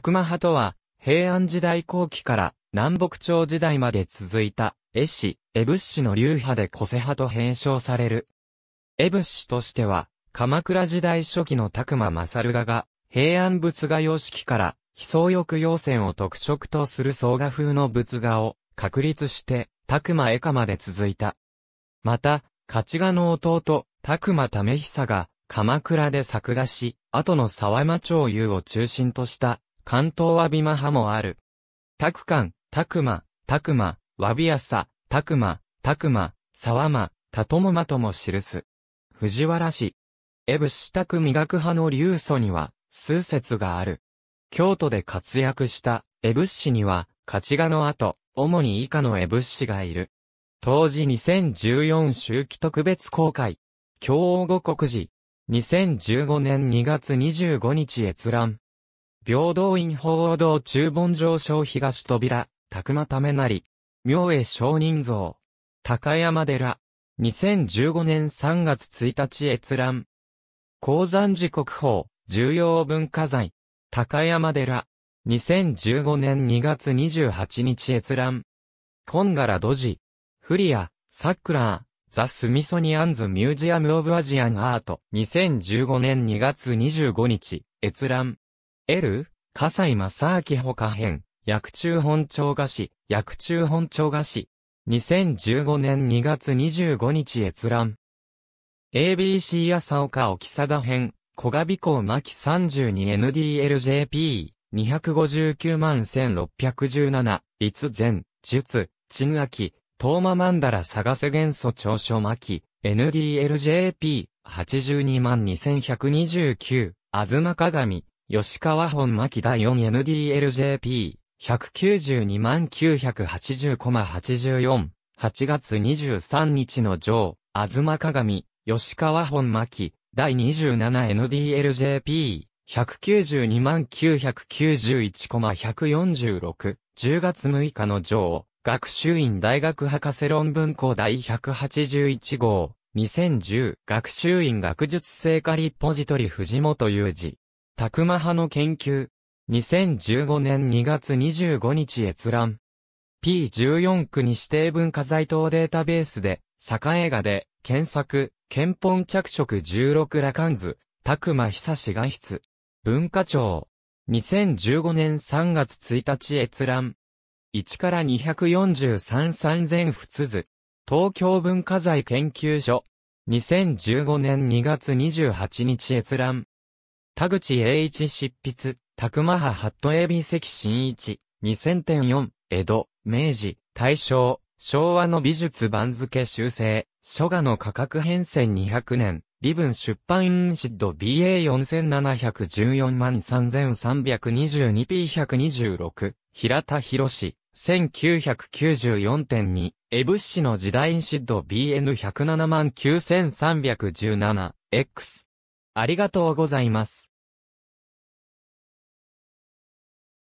ク磨派とは、平安時代後期から南北朝時代まで続いた、絵師、絵仏師の流派で古世派と変称される。絵仏師としては、鎌倉時代初期のマ磨ルガが、平安仏画様式から、非創欲要線を特色とする総画風の仏画を確立して、ク磨絵家まで続いた。また、勝画の弟、タ磨為久が、鎌倉で作画し、後の沢間町優を中心とした関東わびま派もある。たくかん、たくま、たくま、わびやさ、たくま、たくま、さわま、たともまとも記す。藤原氏。エブシタク磨く派の流祖には、数説がある。京都で活躍したエブッシには、勝ちがの後、主に以下のエブッシがいる。当時2014周期特別公開。京王五国寺。2015年2月25日閲覧。平等院鳳凰堂中盆上昇東扉、宅まためなり、明恵上人像、高山寺、2015年3月1日閲覧。鉱山寺国宝、重要文化財、高山寺、2015年2月28日閲覧。コンガラ土ジ、フリア、サックラー、ザ・スミソニアンズ・ミュージアム・オブ・アジアン・アート、2015年2月25日、閲覧。L、笠井正明ほか編、薬中本町菓子、薬中本町菓子。2015年2月25日閲覧。ABC 朝岡沖貞編、小賀港巻 32NDLJP、259万1617、立前、術、ちぐあき、東間マンダ探せ元素長所巻、NDLJP、82万2129、あずま鏡、吉川本巻第 4NDLJP、192,980,84、8月23日の上、あずま鏡、吉川本巻、第 27NDLJP、192,991,146、10月6日の上、学習院大学博士論文校第181号、2010、学習院学術聖火リポジトリ藤本雄二。タクマ派の研究。2015年2月25日閲覧。P14 区に指定文化財等データベースで、坂映画で、検索、憲本着色16羅漢図、たくま久志画筆。文化庁。2015年3月1日閲覧。1から2433000仏図。東京文化財研究所。2015年2月28日閲覧。田口栄一執筆、たくまはハットエビ関新一、2000.4、江戸、明治、大正、昭和の美術番付修正、書画の価格変遷200年、リブン出版インシッド BA4714 万 3322P126、平田博士、1994.2、エブシの時代インシッド BN107 万9317、X、ありがとうございます。